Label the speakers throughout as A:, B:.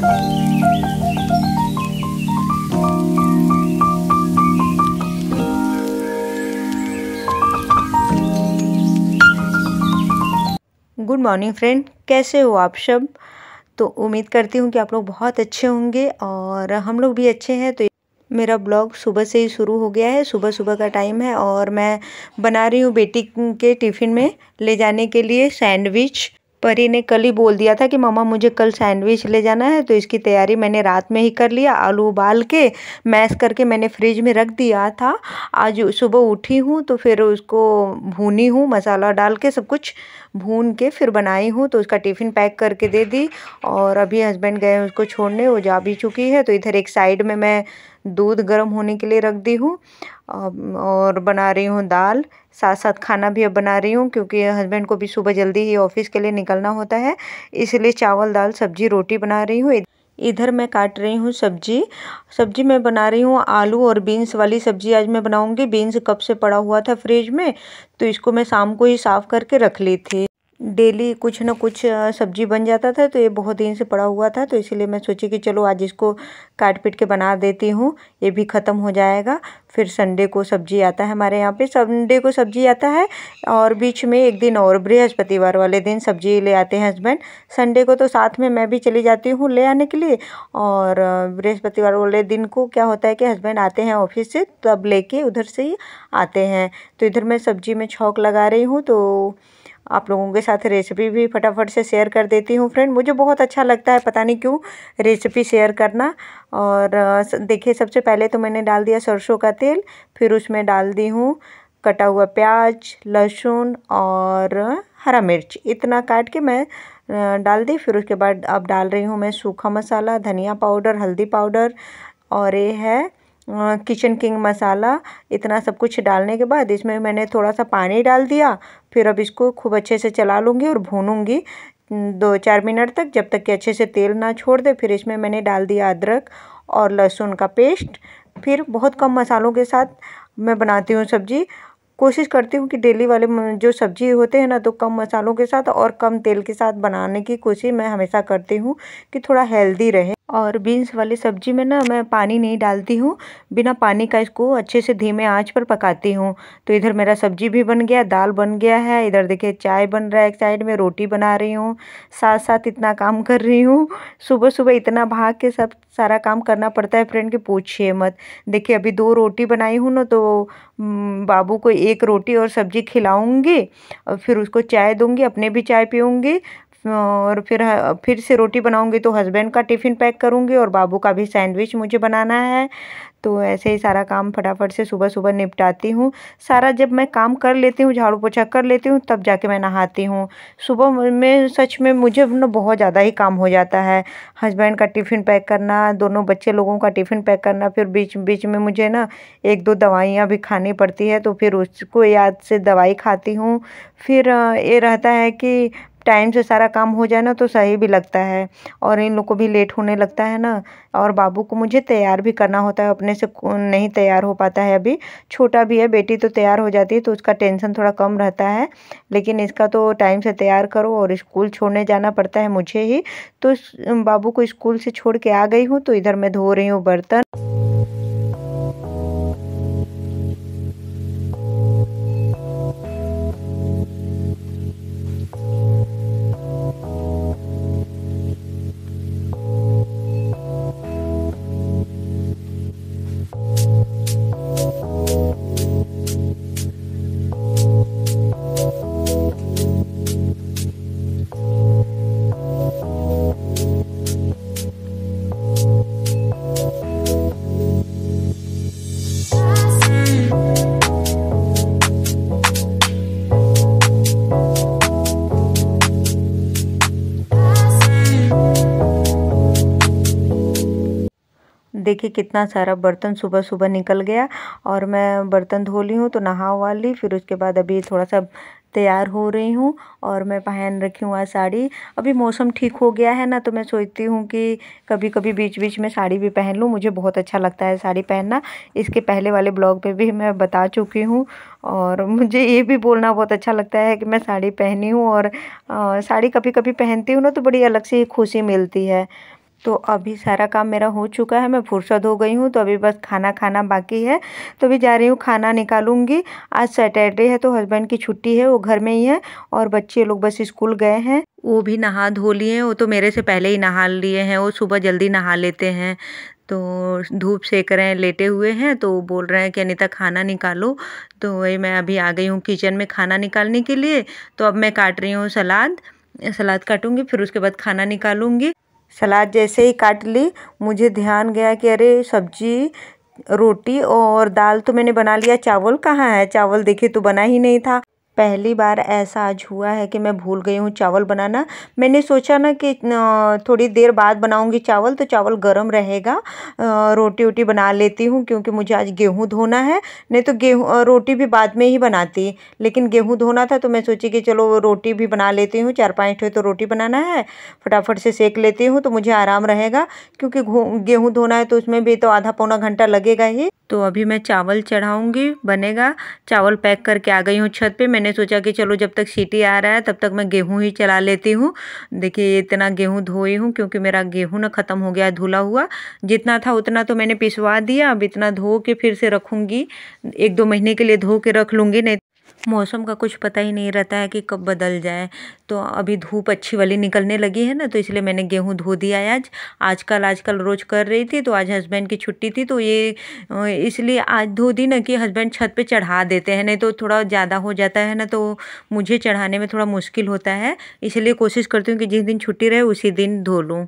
A: good morning friend कैसे हो आप सब तो उम्मीद करती हूँ कि आप लोग बहुत अच्छे होंगे और हम लोग भी अच्छे हैं तो मेरा ब्लॉग सुबह से ही शुरू हो गया है सुबह सुबह का टाइम है और मैं बना रही हूँ बेटी के टिफ़िन में ले जाने के लिए सैंडविच परी ने कल ही बोल दिया था कि मम्मा मुझे कल सैंडविच ले जाना है तो इसकी तैयारी मैंने रात में ही कर लिया आलू उबाल के मैश करके मैंने फ्रिज में रख दिया था आज सुबह उठी हूँ तो फिर उसको भूनी हूँ मसाला डाल के सब कुछ भून के फिर बनाई हूँ तो उसका टिफ़िन पैक करके दे दी और अभी हस्बैंड गए उसको छोड़ने वो जा भी चुकी है तो इधर एक साइड में मैं दूध गर्म होने के लिए रख दी हूँ और बना रही हूँ दाल साथ साथ खाना भी अब बना रही हूँ क्योंकि हस्बैंड को भी सुबह जल्दी ही ऑफिस के लिए निकलना होता है इसलिए चावल दाल सब्जी रोटी बना रही हूँ इधर मैं काट रही हूँ सब्जी सब्जी मैं बना रही हूँ आलू और बीन्स वाली सब्जी आज मैं बनाऊँगी बीन्स कब से पड़ा हुआ था फ्रिज में तो इसको मैं शाम को ही साफ़ करके रख ली थी डेली कुछ ना कुछ सब्जी बन जाता था तो ये बहुत दिन से पड़ा हुआ था तो इसीलिए मैं सोची कि चलो आज इसको काट पीट के बना देती हूँ ये भी ख़त्म हो जाएगा फिर संडे को सब्जी आता है हमारे यहाँ पे संडे को सब्जी आता है और बीच में एक दिन और बृहस्पतिवार वाले दिन सब्जी ले आते हैं हस्बैंड संडे को तो साथ में मैं भी चली जाती हूँ ले आने के लिए और बृहस्पतिवार वाले दिन को क्या होता है कि हस्बैंड आते हैं ऑफिस से तब ले उधर से ही आते हैं तो इधर मैं सब्जी में छौक लगा रही हूँ तो आप लोगों के साथ रेसिपी भी फटाफट से शेयर कर देती हूँ फ्रेंड मुझे बहुत अच्छा लगता है पता नहीं क्यों रेसिपी शेयर करना और देखिए सबसे पहले तो मैंने डाल दिया सरसों का तेल फिर उसमें डाल दी हूँ कटा हुआ प्याज लहसुन और हरा मिर्च इतना काट के मैं डाल दी फिर उसके बाद अब डाल रही हूँ मैं सूखा मसाला धनिया पाउडर हल्दी पाउडर और ये है किचन किंग मसाला इतना सब कुछ डालने के बाद इसमें मैंने थोड़ा सा पानी डाल दिया फिर अब इसको खूब अच्छे से चला लूँगी और भूनूँगी दो चार मिनट तक जब तक कि अच्छे से तेल ना छोड़ दे फिर इसमें मैंने डाल दिया अदरक और लहसुन का पेस्ट फिर बहुत कम मसालों के साथ मैं बनाती हूँ सब्ज़ी कोशिश करती हूँ कि डेली वाले जो सब्जी होते हैं ना तो कम मसालों के साथ और कम तेल के साथ बनाने की कोशिश मैं हमेशा करती हूँ कि थोड़ा हेल्दी रहे और बीन्स वाली सब्ज़ी में ना मैं पानी नहीं डालती हूँ बिना पानी का इसको अच्छे से धीमे आंच पर पकाती हूँ तो इधर मेरा सब्ज़ी भी बन गया दाल बन गया है इधर देखिए चाय बन रहा है एक साइड में रोटी बना रही हूँ साथ साथ इतना काम कर रही हूँ सुबह सुबह इतना भाग के सब सारा काम करना पड़ता है फ्रेंड के पूछिए मत देखिए अभी दो रोटी बनाई हूँ ना तो बाबू को एक रोटी और सब्ज़ी खिलाऊँगी और फिर उसको चाय दूँगी अपने भी चाय पीऊँगी और फिर फिर से रोटी बनाऊंगी तो हस्बैंड का टिफ़िन पैक करूंगी और बाबू का भी सैंडविच मुझे बनाना है तो ऐसे ही सारा काम फटाफट से सुबह सुबह निपटाती हूँ सारा जब मैं काम कर लेती हूँ झाड़ू पोछा कर लेती हूँ तब जाके मैं नहाती हूँ सुबह में सच में मुझे ना बहुत ज़्यादा ही काम हो जाता है हस्बैंड का टिफ़िन पैक करना दोनों बच्चे लोगों का टिफ़िन पैक करना फिर बीच बीच में मुझे ना एक दो दवाइयाँ भी खानी पड़ती है तो फिर उसको याद से दवाई खाती हूँ फिर ये रहता है कि टाइम से सारा काम हो जाए ना तो सही भी लगता है और इन लोग को भी लेट होने लगता है ना और बाबू को मुझे तैयार भी करना होता है अपने से नहीं तैयार हो पाता है अभी छोटा भी है बेटी तो तैयार हो जाती है तो उसका टेंशन थोड़ा कम रहता है लेकिन इसका तो टाइम से तैयार करो और स्कूल छोड़ने जाना पड़ता है मुझे ही तो बाबू को स्कूल से छोड़ के आ गई हूँ तो इधर मैं धो रही हूँ बर्तन देखिए कितना सारा बर्तन सुबह सुबह निकल गया और मैं बर्तन धो ली हूँ तो नहा हुआ ली फिर उसके बाद अभी थोड़ा सा तैयार हो रही हूँ और मैं पहन रखी हूँ आज साड़ी अभी मौसम ठीक हो गया है ना तो मैं सोचती हूँ कि कभी कभी बीच बीच में साड़ी भी पहन लूँ मुझे बहुत अच्छा लगता है साड़ी पहनना इसके पहले वाले ब्लॉग पे भी मैं बता चुकी हूँ और मुझे ये भी बोलना बहुत अच्छा लगता है कि मैं साड़ी पहनी हूँ और आ, साड़ी कभी कभी पहनती हूँ ना तो बड़ी अलग सी खुशी मिलती है तो अभी सारा काम मेरा हो चुका है मैं फुर्सत हो गई हूँ तो अभी बस खाना खाना बाकी है तो अभी जा रही हूँ खाना निकालूंगी आज सैटरडे है तो हस्बैंड की छुट्टी है वो घर में ही है और बच्चे लोग बस स्कूल गए हैं वो भी नहा धो लिए हैं वो तो मेरे से पहले ही नहा लिए हैं वो सुबह जल्दी नहा लेते हैं तो धूप सेक रहे हैं लेटे हुए हैं तो बोल रहे हैं कि अनिता खाना निकालो तो वही मैं अभी आ गई हूँ किचन में खाना निकालने के लिए तो अब मैं काट रही हूँ सलाद सलाद काटूंगी फिर उसके बाद खाना निकालूंगी सलाद जैसे ही काट ली मुझे ध्यान गया कि अरे सब्जी रोटी और दाल तो मैंने बना लिया चावल कहाँ है चावल देखिए तो बना ही नहीं था पहली बार ऐसा आज हुआ है कि मैं भूल गई हूँ चावल बनाना मैंने सोचा ना कि थोड़ी देर बाद बनाऊँगी चावल तो चावल गर्म रहेगा रोटी वोटी बना लेती हूँ क्योंकि मुझे आज गेहूँ धोना है नहीं तो गेहूँ रोटी भी बाद में ही बनाती लेकिन गेहूँ धोना था तो मैं सोची कि चलो रोटी भी बना लेती हूँ चार पाँच ठो तो रोटी बनाना है फटाफट से सेक लेती हूँ तो मुझे आराम रहेगा क्योंकि गेहूँ धोना है तो उसमें भी तो आधा पौना घंटा लगेगा ही तो अभी मैं चावल चढ़ाऊँगी बनेगा चावल पैक करके आ गई हूँ छत पर मैंने मैंने सोचा कि चलो जब तक सीटी आ रहा है तब तक मैं गेहूँ ही चला लेती हूँ देखिए इतना गेहूँ धोई हूँ क्योंकि मेरा गेहूँ ना ख़त्म हो गया धुला हुआ जितना था उतना तो मैंने पिसवा दिया अब इतना धो के फिर से रखूँगी एक दो महीने के लिए धो के रख लूँगी नहीं मौसम का कुछ पता ही नहीं रहता है कि कब बदल जाए तो अभी धूप अच्छी वाली निकलने लगी है ना तो इसलिए मैंने गेहूँ धो दिया है आज आजकल आजकल रोज़ कर रही थी तो आज हस्बैंड की छुट्टी थी तो ये इसलिए आज धो दी ना कि हस्बैंड छत पे चढ़ा देते हैं नहीं तो थोड़ा ज़्यादा हो जाता है ना तो मुझे चढ़ाने में थोड़ा मुश्किल होता है इसलिए कोशिश करती हूँ कि जिस दिन छुट्टी रहे उसी दिन धो लूँ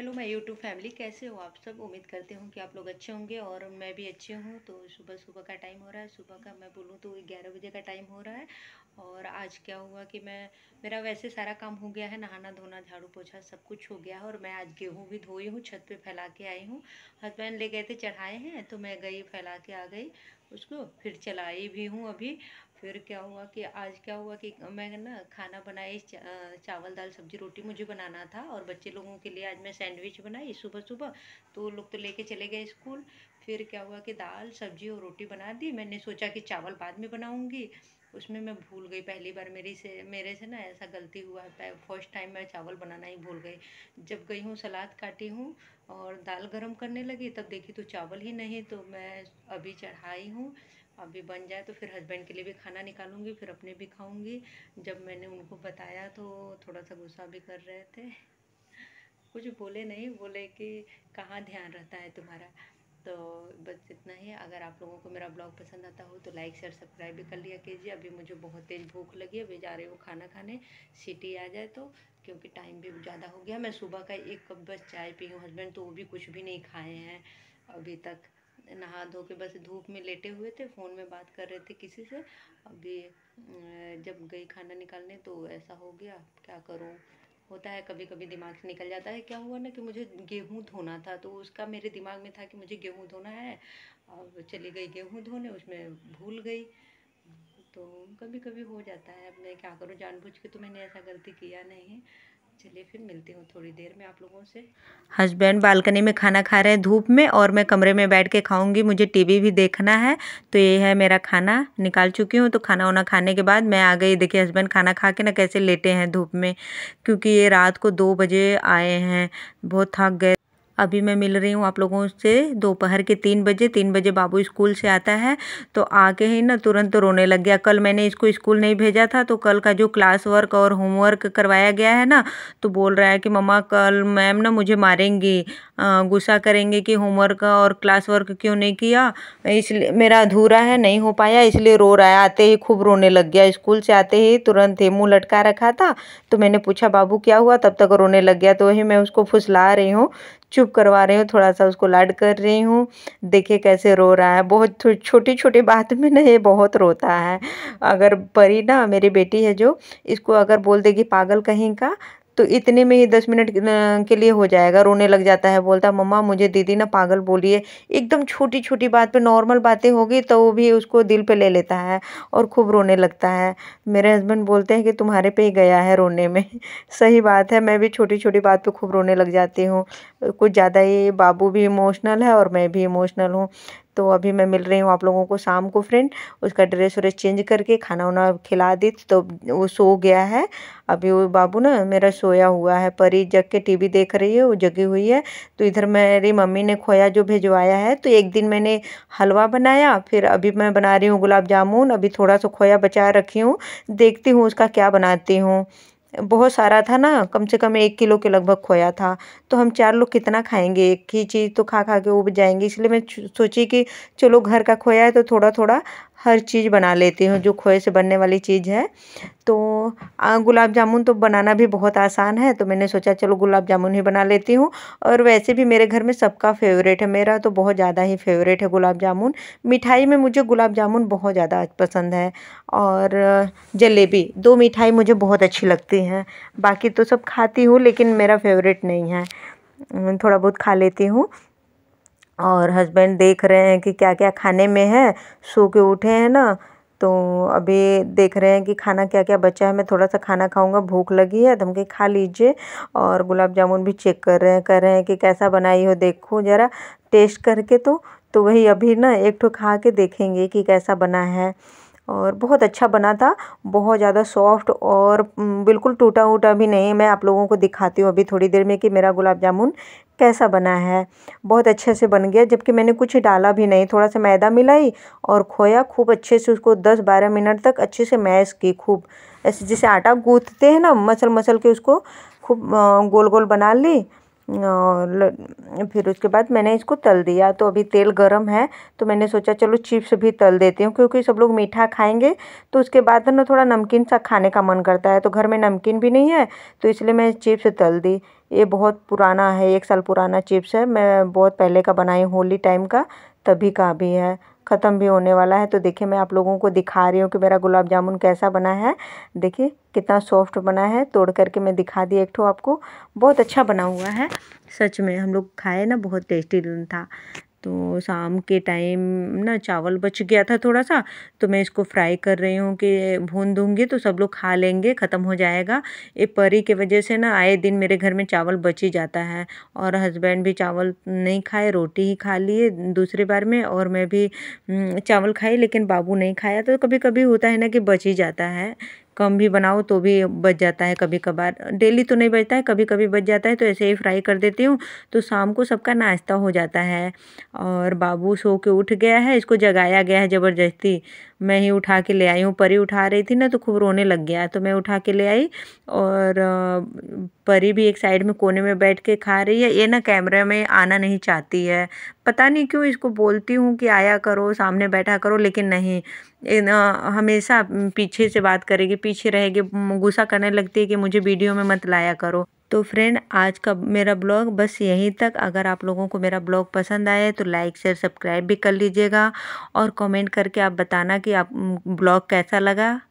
A: हेलो मैं यूट्यूब फैमिली कैसे हो आप सब उम्मीद करते हूँ कि आप लोग अच्छे होंगे और मैं भी अच्छे हूँ तो सुबह सुबह का टाइम हो रहा है सुबह का मैं बोलूँ तो ग्यारह बजे का टाइम हो रहा है और आज क्या हुआ कि मैं मेरा वैसे सारा काम हो गया है नहाना धोना झाड़ू पोछा सब कुछ हो गया है और मैं आज गेहूँ भी धोई हूँ छत पर फैला के आई हूँ हस्बैंड ले गए थे चढ़ाए हैं तो मैं गई फैला के आ गई उसको फिर चलाई भी हूँ अभी फिर क्या हुआ कि आज क्या हुआ कि मैं ना खाना बनाई चावल दाल सब्जी रोटी मुझे बनाना था और बच्चे लोगों के लिए आज मैं सैंडविच बनाई सुबह सुबह तो लोग तो लेके चले गए स्कूल फिर क्या हुआ कि दाल सब्जी और रोटी बना दी मैंने सोचा कि चावल बाद में बनाऊँगी उसमें मैं भूल गई पहली बार मेरी से मेरे से ना ऐसा गलती हुआ है फर्स्ट टाइम मैं चावल बनाना ही भूल गई जब गई हूँ सलाद काटी हूँ और दाल गरम करने लगी तब देखी तो चावल ही नहीं तो मैं अभी चढ़ाई हूँ अभी बन जाए तो फिर हस्बैंड के लिए भी खाना निकालूंगी फिर अपने भी खाऊंगी जब मैंने उनको बताया तो थोड़ा सा गुस्सा भी कर रहे थे कुछ बोले नहीं बोले कि कहाँ ध्यान रहता है तुम्हारा तो बस इतना ही अगर आप लोगों को मेरा ब्लॉग पसंद आता हो तो लाइक शेयर सब्सक्राइब भी कर लिया कीजिए अभी मुझे बहुत तेज़ भूख लगी अभी जा रही हूँ खाना खाने सिटी आ जाए तो क्योंकि टाइम भी ज़्यादा हो गया मैं सुबह का एक कप बस चाय पी हूँ हस्बैंड तो वो भी कुछ भी नहीं खाए हैं अभी तक नहा धो के बस धूप में लेटे हुए थे फ़ोन में बात कर रहे थे किसी से अभी जब गई खाना निकालने तो ऐसा हो गया क्या करूँ होता है कभी कभी दिमाग से निकल जाता है क्या हुआ ना कि मुझे गेहूँ धोना था तो उसका मेरे दिमाग में था कि मुझे गेहूँ धोना है अब चली गई गेहूँ धोने उसमें भूल गई तो कभी कभी हो जाता है अब मैं क्या करूँ जानबूझ के तो मैंने ऐसा गलती किया नहीं चलिए फिर मिलती हूँ थोड़ी देर में आप लोगों से हस्बैंड बालकनी में खाना खा रहे हैं धूप में और मैं कमरे में बैठ के खाऊंगी मुझे टीवी भी देखना है तो ये है मेरा खाना निकाल चुकी हूँ तो खाना वाना खाने के बाद मैं आ गई देखिए हस्बैंड खाना खा के ना कैसे लेटे हैं धूप में क्योंकि ये रात को दो बजे आए हैं बहुत थक गए अभी मैं मिल रही हूँ आप लोगों से दोपहर के तीन बजे तीन बजे बाबू स्कूल से आता है तो आके ही ना तुरंत रोने लग गया कल मैंने इसको स्कूल नहीं भेजा था तो कल का जो क्लास वर्क और होमवर्क करवाया गया है ना तो बोल रहा है कि मम्मा कल मैम ना मुझे मारेंगी गुस्सा करेंगे कि होमवर्क और क्लास वर्क क्यों नहीं किया इसलिए मेरा अधूरा है नहीं हो पाया इसलिए रो रहा है आते ही खूब रोने लग गया स्कूल से आते ही तुरंत ही मुँह लटका रखा था तो मैंने पूछा बाबू क्या हुआ तब तक रोने लग गया तो वही मैं उसको फुसला रही हूँ चुप करवा रही हूँ थोड़ा सा उसको लाड कर रही हूँ देखिए कैसे रो रहा है बहुत छोटी छोटी बात में ना ये बहुत रोता है अगर परी ना मेरी बेटी है जो इसको अगर बोल देगी पागल कहीं का तो इतने में ही दस मिनट के लिए हो जाएगा रोने लग जाता है बोलता मम्मा मुझे दीदी ना पागल बोली है एकदम छोटी छोटी बात पे नॉर्मल बातें होगी तो वो भी उसको दिल पे ले लेता है और खूब रोने लगता है मेरे हस्बैंड बोलते हैं कि तुम्हारे पे ही गया है रोने में सही बात है मैं भी छोटी छोटी बात पर खूब रोने लग जाती हूँ कुछ ज़्यादा ही बाबू भी इमोशनल है और मैं भी इमोशनल हूँ तो अभी मैं मिल रही हूँ आप लोगों को शाम को फ्रेंड उसका ड्रेस व्रेस चेंज करके खाना वाना खिला दी तो वो सो गया है अभी वो बाबू ना मेरा सोया हुआ है परी जग के टीवी देख रही है वो जगी हुई है तो इधर मेरी मम्मी ने खोया जो भिजवाया है तो एक दिन मैंने हलवा बनाया फिर अभी मैं बना रही हूँ गुलाब जामुन अभी थोड़ा सा खोया बचा रखी हूँ देखती हूँ उसका क्या बनाती हूँ बहुत सारा था ना कम से कम एक किलो के लगभग खोया था तो हम चार लोग कितना खाएंगे एक ही चीज़ तो खा खा के उब जाएंगे इसलिए मैं सोची कि चलो घर का खोया है तो थोड़ा थोड़ा हर चीज़ बना लेती हूँ जो खोए से बनने वाली चीज़ है तो गुलाब जामुन तो बनाना भी बहुत आसान है तो मैंने सोचा चलो गुलाब जामुन ही बना लेती हूँ और वैसे भी मेरे घर में सबका फेवरेट है मेरा तो बहुत ज़्यादा ही फेवरेट है गुलाब जामुन मिठाई में मुझे गुलाब जामुन बहुत ज़्यादा पसंद है और जलेबी दो मिठाई मुझे बहुत अच्छी लगती खाते हैं बाकी तो सब खाती हूँ लेकिन मेरा फेवरेट नहीं है थोड़ा बहुत खा लेती हूँ और हस्बैंड देख रहे हैं कि क्या क्या खाने में है सो के उठे हैं ना तो अभी देख रहे हैं कि खाना क्या क्या बचा है मैं थोड़ा सा खाना खाऊंगा भूख लगी है तो हम कहीं खा लीजिए और गुलाब जामुन भी चेक कर रहे हैं कह रहे हैं कि कैसा बनाई हो देखो ज़रा टेस्ट करके तो तो वही अभी ना एक ठो खा के देखेंगे कि कैसा बना है और बहुत अच्छा बना था बहुत ज़्यादा सॉफ्ट और बिल्कुल टूटा वूटा भी नहीं मैं आप लोगों को दिखाती हूँ अभी थोड़ी देर में कि मेरा गुलाब जामुन कैसा बना है बहुत अच्छे से बन गया जबकि मैंने कुछ डाला भी नहीं थोड़ा सा मैदा मिलाई और खोया खूब अच्छे से उसको 10-12 मिनट तक अच्छे से मैश की खूब ऐसे जैसे आटा गूँथते हैं ना मसल मसल के उसको खूब गोल गोल बना ली और फिर उसके बाद मैंने इसको तल दिया तो अभी तेल गरम है तो मैंने सोचा चलो चिप्स भी तल देती हूँ क्योंकि सब लोग मीठा खाएंगे तो उसके बाद ना थोड़ा नमकीन सा खाने का मन करता है तो घर में नमकीन भी नहीं है तो इसलिए मैं चिप्स तल दी ये बहुत पुराना है एक साल पुराना चिप्स है मैं बहुत पहले का बनाई होली टाइम का तभी का भी है ख़त्म भी होने वाला है तो देखिए मैं आप लोगों को दिखा रही हूँ कि मेरा गुलाब जामुन कैसा बना है देखिए कितना सॉफ्ट बना है तोड़ करके मैं दिखा दी एक ठो आपको बहुत अच्छा बना हुआ है सच में हम लोग खाए ना बहुत टेस्टी था तो शाम के टाइम ना चावल बच गया था थोड़ा सा तो मैं इसको फ्राई कर रही हूँ कि भून दूँगी तो सब लोग खा लेंगे ख़त्म हो जाएगा ये परी के वजह से ना आए दिन मेरे घर में चावल बच ही जाता है और हस्बैंड भी चावल नहीं खाए रोटी ही खा लिए दूसरी बार में और मैं भी हम्म, चावल खाई लेकिन बाबू नहीं खाया तो कभी कभी होता है ना कि बच ही जाता है कम भी बनाओ तो भी बच जाता है कभी कभार डेली तो नहीं बचता है कभी कभी बच जाता है तो ऐसे ही फ्राई कर देती हूँ तो शाम को सबका नाश्ता हो जाता है और बाबू सो के उठ गया है इसको जगाया गया है ज़बरदस्ती मैं ही उठा के ले आई हूँ परी उठा रही थी ना तो खूब रोने लग गया तो मैं उठा के ले आई और परी भी एक साइड में कोने में बैठ के खा रही है ये ना कैमरे में आना नहीं चाहती है पता नहीं क्यों इसको बोलती हूँ कि आया करो सामने बैठा करो लेकिन नहीं हमेशा पीछे से बात करेगी पीछे रहेगी गुस्सा करने लगती है कि मुझे वीडियो में मत लाया करो तो फ्रेंड आज का मेरा ब्लॉग बस यहीं तक अगर आप लोगों को मेरा ब्लॉग पसंद आए तो लाइक शेयर सब्सक्राइब भी कर लीजिएगा और कमेंट करके आप बताना कि आप ब्लॉग कैसा लगा